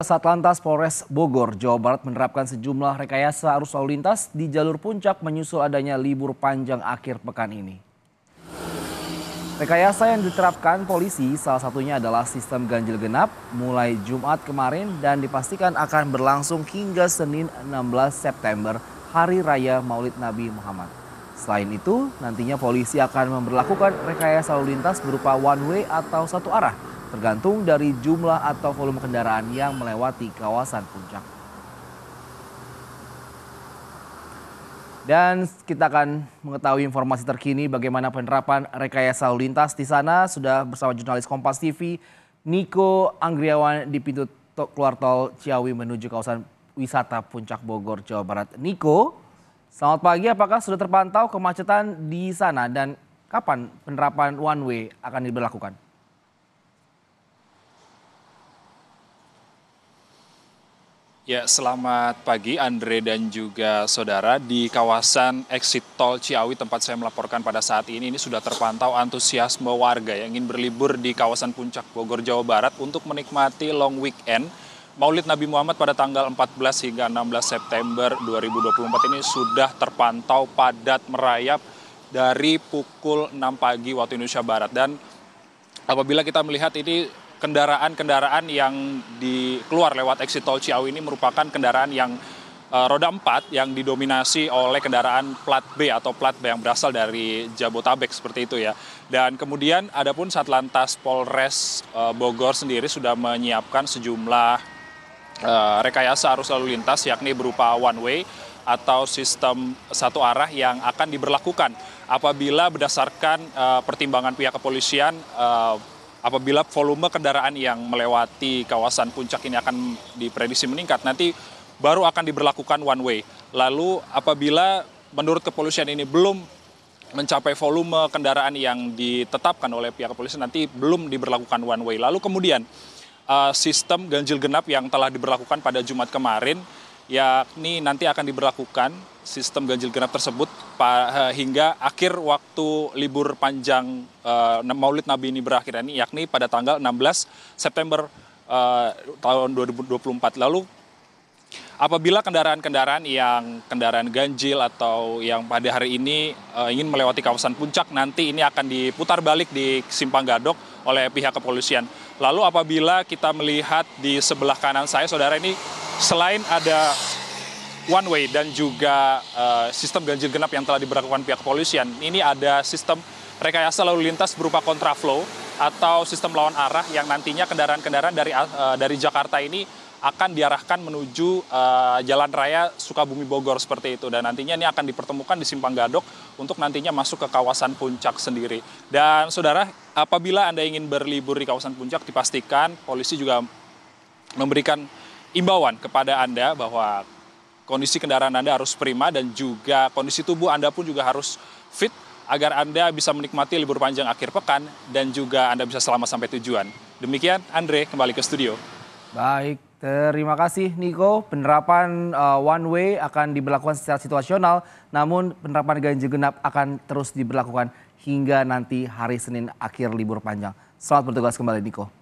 Satlantas Polres Bogor, Jawa Barat menerapkan sejumlah rekayasa arus lalu lintas di jalur puncak menyusul adanya libur panjang akhir pekan ini. Rekayasa yang diterapkan polisi salah satunya adalah sistem ganjil genap mulai Jumat kemarin dan dipastikan akan berlangsung hingga Senin 16 September, Hari Raya Maulid Nabi Muhammad. Selain itu, nantinya polisi akan memperlakukan rekayasa lalu lintas berupa one way atau satu arah, tergantung dari jumlah atau volume kendaraan yang melewati kawasan puncak. Dan kita akan mengetahui informasi terkini bagaimana penerapan rekayasa lalu lintas di sana. Sudah bersama jurnalis Kompas TV, Niko Anggriawan di pintu keluar tol Ciawi menuju kawasan wisata Puncak Bogor, Jawa Barat. Niko, Selamat pagi, apakah sudah terpantau kemacetan di sana dan kapan penerapan one way akan diberlakukan? Ya, selamat pagi Andre dan juga saudara. Di kawasan exit tol Ciawi tempat saya melaporkan pada saat ini, ini sudah terpantau antusiasme warga yang ingin berlibur di kawasan puncak Bogor, Jawa Barat untuk menikmati long weekend Maulid Nabi Muhammad pada tanggal 14 hingga 16 September 2024 ini sudah terpantau padat merayap dari pukul 6 pagi waktu Indonesia Barat dan apabila kita melihat ini kendaraan-kendaraan yang dikeluar lewat exit tol Ciawi ini merupakan kendaraan yang eh, roda 4 yang didominasi oleh kendaraan plat B atau plat B yang berasal dari Jabotabek seperti itu ya. Dan kemudian adapun Satlantas Polres eh, Bogor sendiri sudah menyiapkan sejumlah Eh, rekayasa arus lalu lintas yakni berupa one way atau sistem satu arah yang akan diberlakukan apabila berdasarkan uh, pertimbangan pihak kepolisian uh, apabila volume kendaraan yang melewati kawasan puncak ini akan diprediksi meningkat nanti baru akan diberlakukan one way. Lalu apabila menurut kepolisian ini belum mencapai volume kendaraan yang ditetapkan oleh pihak kepolisian nanti belum diberlakukan one way. Lalu kemudian Eh, sistem ganjil genap yang telah diberlakukan pada Jumat kemarin, yakni nanti akan diberlakukan sistem ganjil genap tersebut eh, hingga akhir waktu libur panjang eh, Maulid Nabi ini berakhir, ini yakni pada tanggal 16 September tahun 2024. Lalu apabila kendaraan-kendaraan yang kendaraan ganjil atau yang pada hari ini ingin melewati kawasan puncak nanti ini akan diputar balik di simpang gadok oleh pihak kepolisian. Lalu apabila kita melihat di sebelah kanan saya, saudara ini selain ada one way dan juga uh, sistem ganjil genap yang telah diberlakukan pihak kepolisian, ini ada sistem rekayasa lalu lintas berupa kontraflow atau sistem lawan arah yang nantinya kendaraan-kendaraan dari uh, dari Jakarta ini akan diarahkan menuju uh, jalan raya Sukabumi Bogor seperti itu dan nantinya ini akan dipertemukan di Simpang Gadok untuk nantinya masuk ke kawasan puncak sendiri. Dan saudara, apabila Anda ingin berlibur di kawasan puncak, dipastikan polisi juga memberikan imbauan kepada Anda bahwa kondisi kendaraan Anda harus prima dan juga kondisi tubuh Anda pun juga harus fit agar Anda bisa menikmati libur panjang akhir pekan dan juga Anda bisa selamat sampai tujuan. Demikian Andre kembali ke studio. Baik, Terima kasih Niko. Penerapan uh, one way akan diberlakukan secara situasional, namun penerapan ganjil genap akan terus diberlakukan hingga nanti hari Senin akhir libur panjang. Selamat bertugas kembali Niko.